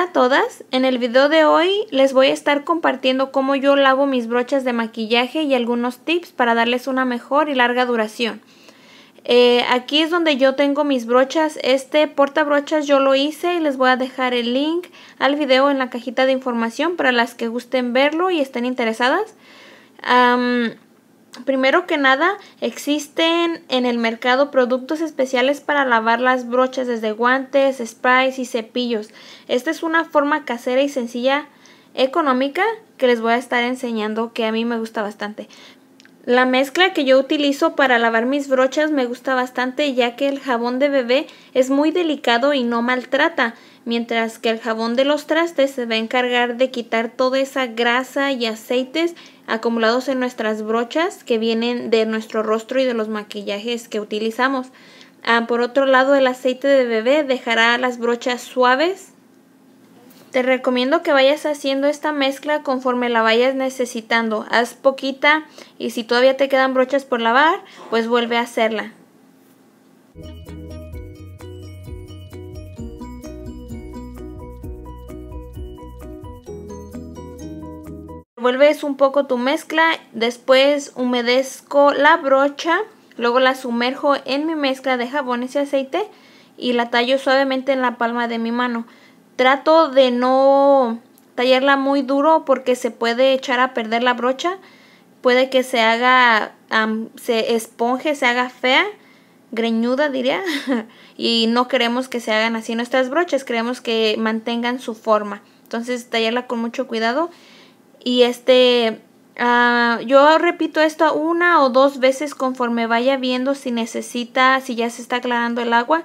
Hola a todas, en el video de hoy les voy a estar compartiendo cómo yo lavo mis brochas de maquillaje y algunos tips para darles una mejor y larga duración. Eh, aquí es donde yo tengo mis brochas, este portabrochas yo lo hice y les voy a dejar el link al video en la cajita de información para las que gusten verlo y estén interesadas. Primero que nada, existen en el mercado productos especiales para lavar las brochas desde guantes, sprays y cepillos. Esta es una forma casera y sencilla económica que les voy a estar enseñando que a mí me gusta bastante. La mezcla que yo utilizo para lavar mis brochas me gusta bastante ya que el jabón de bebé es muy delicado y no maltrata mientras que el jabón de los trastes se va a encargar de quitar toda esa grasa y aceites acumulados en nuestras brochas que vienen de nuestro rostro y de los maquillajes que utilizamos. Ah, por otro lado, el aceite de bebé dejará las brochas suaves. Te recomiendo que vayas haciendo esta mezcla conforme la vayas necesitando. Haz poquita y si todavía te quedan brochas por lavar, pues vuelve a hacerla. Vuelves un poco tu mezcla, después humedezco la brocha, luego la sumerjo en mi mezcla de jabones y aceite y la tallo suavemente en la palma de mi mano. Trato de no tallarla muy duro porque se puede echar a perder la brocha, puede que se haga, se esponje, se haga fea, greñuda diría, y no queremos que se hagan así nuestras brochas, queremos que mantengan su forma. Entonces tallarla con mucho cuidado y este, ah, yo repito esto una o dos veces conforme vaya viendo si necesita, si ya se está aclarando el agua.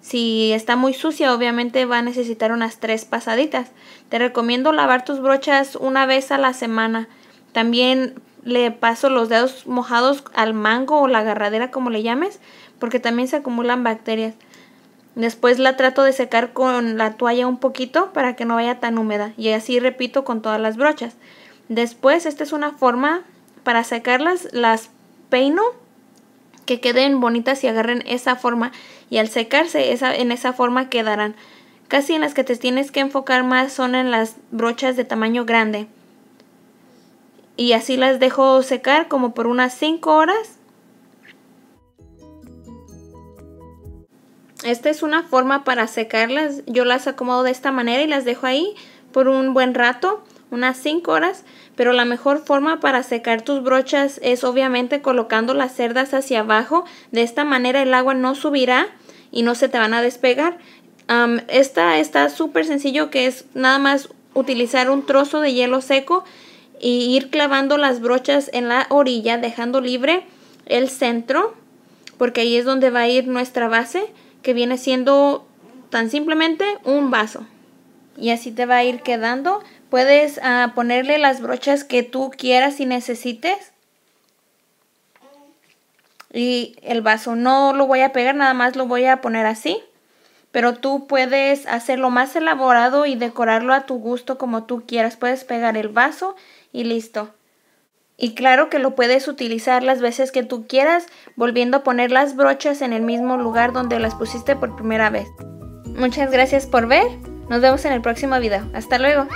Si está muy sucia, obviamente va a necesitar unas tres pasaditas. Te recomiendo lavar tus brochas una vez a la semana. También le paso los dedos mojados al mango o la agarradera, como le llames, porque también se acumulan bacterias. Después la trato de secar con la toalla un poquito para que no vaya tan húmeda y así repito con todas las brochas. Después, esta es una forma para secarlas, las peino que queden bonitas y agarren esa forma y al secarse esa, en esa forma quedarán. Casi en las que te tienes que enfocar más son en las brochas de tamaño grande. Y así las dejo secar como por unas 5 horas Esta es una forma para secarlas. Yo las acomodo de esta manera y las dejo ahí por un buen rato, unas 5 horas. Pero la mejor forma para secar tus brochas es obviamente colocando las cerdas hacia abajo. De esta manera el agua no subirá y no se te van a despegar. esta está súper sencillo que es nada más utilizar un trozo de hielo seco y ir clavando las brochas en la orilla dejando libre el centro porque ahí es donde va a ir nuestra base que viene siendo tan simplemente un vaso. Y así te va a ir quedando. Puedes ah, ponerle las brochas que tú quieras y necesites. Y el vaso no lo voy a pegar, nada más lo voy a poner así. Pero tú puedes hacerlo más elaborado y decorarlo a tu gusto como tú quieras. Puedes pegar el vaso y listo. Y claro que lo puedes utilizar las veces que tú quieras, volviendo a poner las brochas en el mismo lugar donde las pusiste por primera vez. Muchas gracias por ver. Nos vemos en el próximo video. Hasta luego.